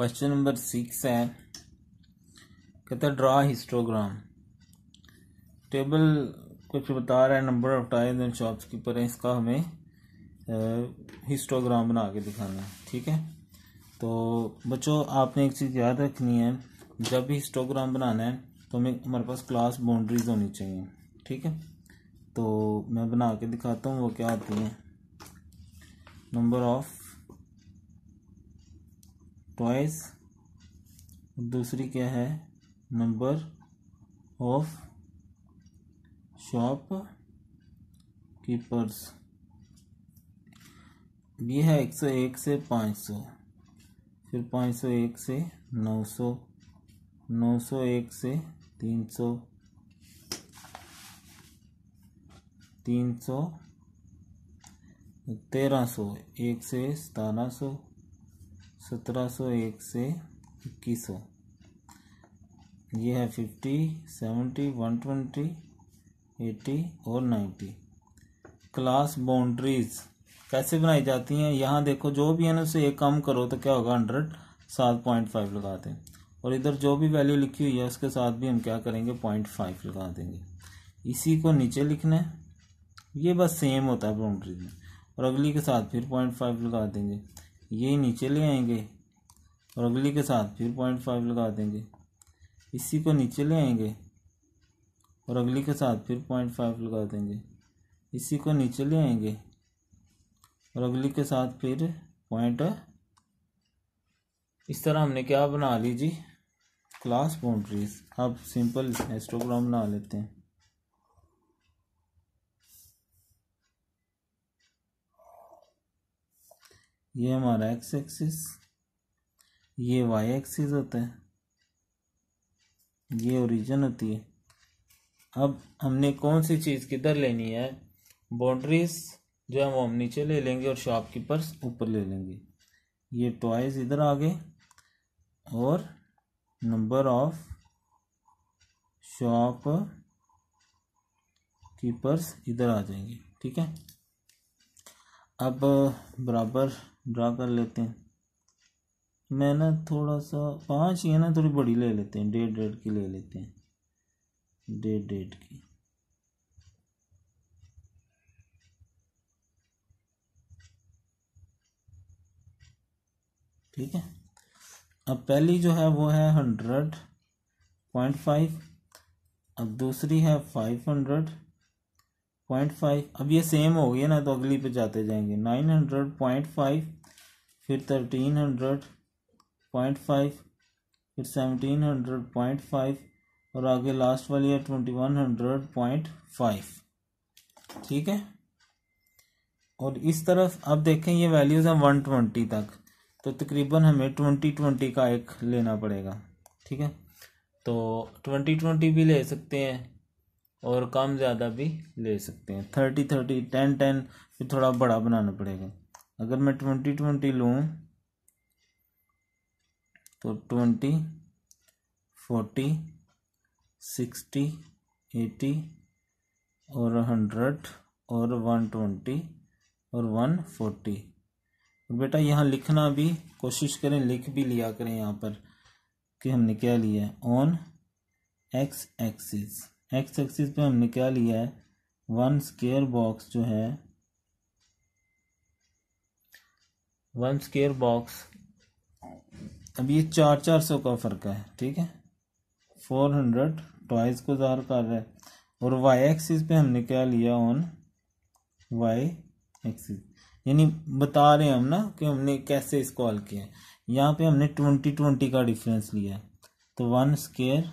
Question number six है कहता draw histogram table कुछ बता रहा है number of time and keeper है इसका हमें हिस्टोग्राम बना के दिखाना है ठीक है तो बच्चों आपने एक चीज़ याद रखनी है जब भी हिस्टोग्राम बनाना है तो हमें हमारे पास क्लास बाउंड्रीज होनी चाहिए ठीक है तो मैं बना के दिखाता हूँ वो क्या आती है नंबर ऑफ़ टॉयस दूसरी क्या है नंबर ऑफ शॉप कीपर्स ये है एक सौ एक से पाँच सौ फिर पाँच सौ एक से नौ सौ नौ सौ एक से तीन सौ तीन सौ तेरह सौ एक से सतारह सौ सत्रह सौ एक से इक्कीस सौ ये है fifty seventy one twenty eighty और नाइन्टी क्लास बाउंड्रीज कैसे बनाई जाती हैं यहाँ देखो जो भी है ना उसे एक कम करो तो क्या होगा हंड्रेड सात पॉइंट फाइव लगा दें और इधर जो भी वैल्यू लिखी हुई है उसके साथ भी हम क्या करेंगे पॉइंट फाइव लगा देंगे इसी को नीचे लिखना है ये बस सेम होता है बाउंड्रीज में और अगली के साथ फिर पॉइंट फाइव लगा देंगे ये नीचे ले आएंगे और अगली के साथ फिर पॉइंट फाइव लगा देंगे इसी को नीचे ले आएंगे और अगली के साथ फिर पॉइंट फाइव लगा देंगे इसी को नीचे ले आएंगे और अगली के साथ फिर पॉइंट इस तरह हमने क्या बना ली जी क्लास बाउंड्रीज अब सिंपल हिस्टोग्राम बना लेते हैं ये हमारा एक्स एक्सिस ये वाई एक्सिस होता है ये ओरिजिन होती है अब हमने कौन सी चीज़ किधर लेनी है बाउंड्रीज जो है वो हम नीचे ले लेंगे और शॉपकीपर्स ऊपर ले लेंगे ये टॉयज इधर आ गए और नंबर ऑफ शॉप कीपर्स इधर आ जाएंगे ठीक है अब बराबर ड्रा कर लेते हैं मैंने थोड़ा सा पाँच ये ना थोड़ी बड़ी ले लेते हैं डेढ़ डेढ़ की ले लेते हैं डेढ़ डेढ़ की ठीक है अब पहली जो है वो है हंड्रेड पॉइंट फाइव अब दूसरी है फाइव हंड्रेड पॉइंट फाइव अब ये सेम हो गया ना तो अगली पे जाते जाएंगे नाइन हंड्रेड पॉइंट फाइव फिर थर्टीन हंड्रेड पॉइंट फाइव फिर सेवनटीन हंड्रेड पॉइंट फाइव और आगे लास्ट वाली है twenty one hundred point five ठीक है और इस तरफ अब देखें ये वैल्यूज़ हैं वन ट्वेंटी तक तो तकरीबन हमें ट्वेंटी ट्वेंटी का एक लेना पड़ेगा ठीक है तो ट्वेंटी ट्वेंटी भी ले सकते हैं और कम ज़्यादा भी ले सकते हैं थर्टी थर्टी टेन टेन फिर थोड़ा बड़ा बनाना पड़ेगा अगर मैं ट्वेंटी ट्वेंटी लूँ तो ट्वेंटी फोर्टी सिक्सटी एटी और हंड्रेड और वन ट्वेंटी और वन फोर्टी और बेटा यहाँ लिखना भी कोशिश करें लिख भी लिया करें यहाँ पर कि हमने क्या लिया है on X axis X axis पे हमने क्या लिया है वन स्केयर बॉक्स जो है वन स्केयर बॉक्स अब ये चार चार सौ का फ़र्क है ठीक है फोर हंड्रेड ट्वाइस को जहर कर रहा है और वाई एक्सिस पे हमने क्या लिया ऑन वाई एक्सिस यानी बता रहे हैं हम ना कि हमने कैसे इसको हल किया है यहाँ पे हमने ट्वेंटी ट्वेंटी का डिफरेंस लिया है तो one square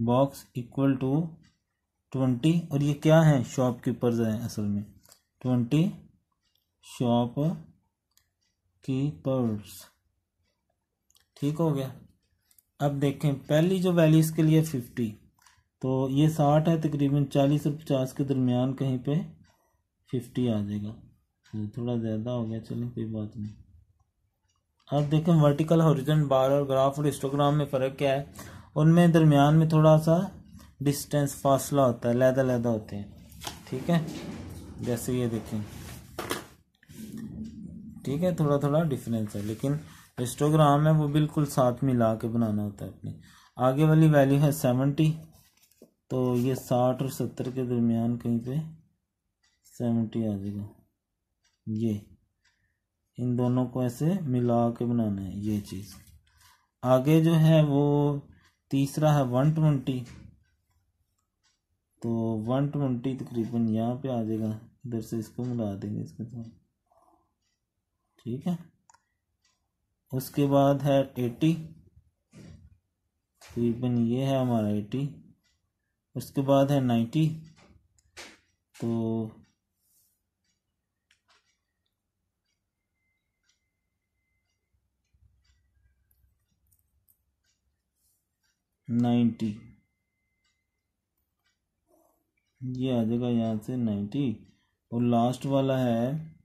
box equal to twenty और ये क्या है शॉप कीपर्स हैं असल में ट्वेंटी शॉप कीपर्स ठीक हो गया अब देखें पहली जो वैल्यू इसके लिए फिफ्टी तो ये साठ है तकरीबन चालीस और पचास के दरमियान कहीं पे फिफ्टी आ जाएगा तो थोड़ा ज़्यादा हो गया चलें कोई बात नहीं अब देखें वर्टिकल हॉरिजन बार और ग्राफ और हिस्टोग्राम में फ़र्क क्या है उनमें दरमियान में थोड़ा सा डिस्टेंस फासला होता है लहदा लहदा होते हैं ठीक है जैसे ये देखें ठीक है थोड़ा थोड़ा डिफरेंस है लेकिन इंस्टोग्राम है वो बिल्कुल साथ में ला के बनाना होता है अपने आगे वाली वैल्यू है सेवेंटी तो ये साठ और सत्तर के दरमियान कहीं पे सेवेंटी आ जाएगा ये इन दोनों को ऐसे मिला के बनाना है ये चीज़ आगे जो है वो तीसरा है वन ट्वेंटी तो वन ट्वेंटी तकरीबन यहाँ पे आ जाएगा इधर से इसको मिला देंगे इसके साथ तो। ठीक है उसके बाद है एटी तकरीबन ये है हमारा एटी उसके बाद है नाइन्टी तो नाइन्टी ये आ जाएगा यहाँ से नाइन्टी और लास्ट वाला है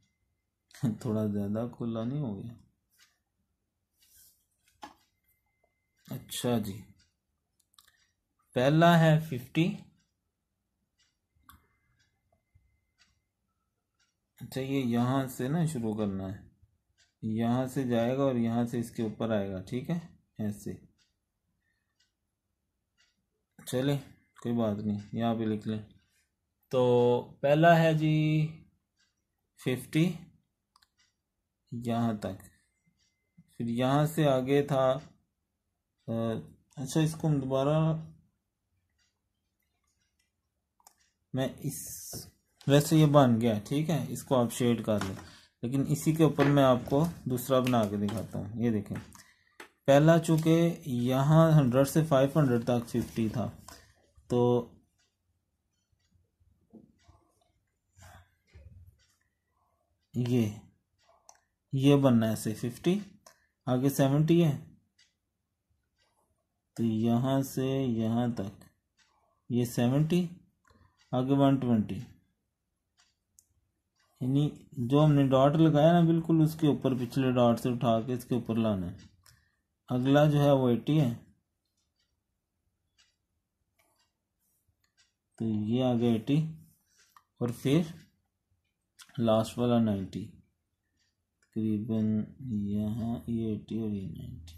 थोड़ा ज़्यादा खुला नहीं हो गया अच्छा जी पहला है फिफ्टी अच्छा ये यहाँ से ना शुरू करना है यहाँ से जाएगा और यहाँ से इसके ऊपर आएगा ठीक है ऐसे चले कोई बात नहीं यहाँ पे लिख लें तो पहला है जी फिफ्टी यहाँ तक फिर यहाँ से आगे था अच्छा इसको हम दोबारा मैं इस वैसे ये बन गया ठीक है इसको आप शेड कर लें लेकिन इसी के ऊपर मैं आपको दूसरा बना के दिखाता हूँ ये देखें पहला चूँकि यहाँ हंड्रेड से फाइव हंड्रेड तक फिफ्टी था तो ये ये बनना है से फिफ्टी आगे सेवेंटी है तो यहाँ से यहाँ तक ये सेवेंटी आगे वन ट्वेंटी यानी जो हमने डॉट लगाया ना बिल्कुल उसके ऊपर पिछले डॉट से उठा के इसके ऊपर लाना है अगला जो है वो एटी है तो ये आ गया एटी और फिर लास्ट वाला नाइन्टी तकरीबन यहाँ ये एटी और ये नाइन्टी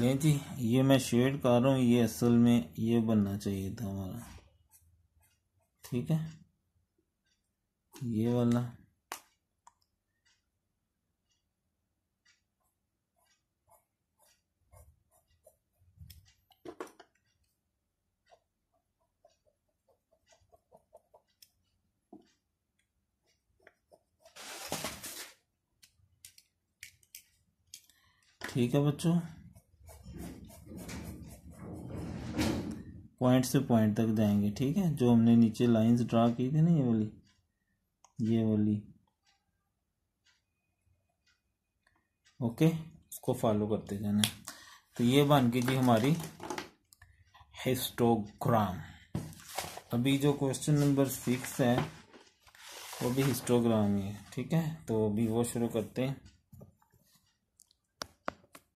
नहीं जी ये मैं शेड कर रहा हूँ ये असल में ये बनना चाहिए था हमारा ठीक है ये वाला ठीक है बच्चों पॉइंट से पॉइंट तक जाएंगे ठीक है जो हमने नीचे लाइंस ड्रा की थी ना ये वाली ये वाली ओके उसको फॉलो करते जाना तो ये बन गई जी हमारी हिस्टोग्राम अभी जो क्वेश्चन नंबर सिक्स है वो भी हिस्टोग्राम ही है ठीक है तो अभी वो शुरू करते हैं